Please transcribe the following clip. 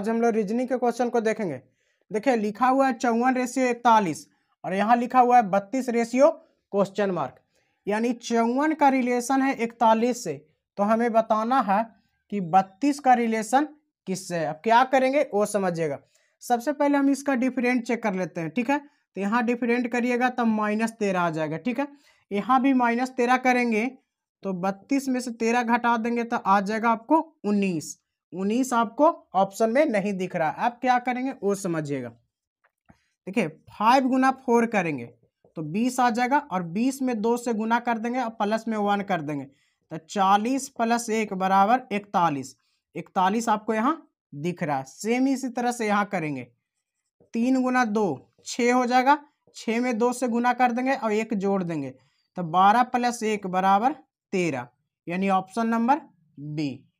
आज हम लोग रीजनिंग के क्वेश्चन को देखेंगे देखिए लिखा हुआ है चौवन रेशियो इकतालीस और यहाँ लिखा हुआ है बत्तीस रेशियो क्वेश्चन मार्क यानी चौवन का रिलेशन है इकतालीस से तो हमें बताना है कि बत्तीस का रिलेशन किससे है अब क्या करेंगे वो समझिएगा सबसे पहले हम इसका डिफरेंट चेक कर लेते हैं ठीक है तो यहाँ डिफरेंट करिएगा तब तो माइनस तेरह आ जाएगा ठीक है यहाँ भी माइनस तेरह करेंगे तो बत्तीस में से तेरह घटा देंगे तो आ जाएगा आपको उन्नीस उन्नीस आपको ऑप्शन में नहीं दिख रहा आप क्या करेंगे वो समझिएगा देखिए फाइव गुना फोर करेंगे तो बीस आ जाएगा और बीस में दो से गुना कर देंगे और प्लस में वन कर देंगे तो चालीस प्लस एक बराबर इकतालीस इकतालीस आपको यहाँ दिख रहा है सेम इसी तरह से यहाँ करेंगे तीन गुना दो छः हो जाएगा छः में दो से गुना कर देंगे और एक जोड़ देंगे तो बारह प्लस एक बराबर तेरह यानी ऑप्शन नंबर बी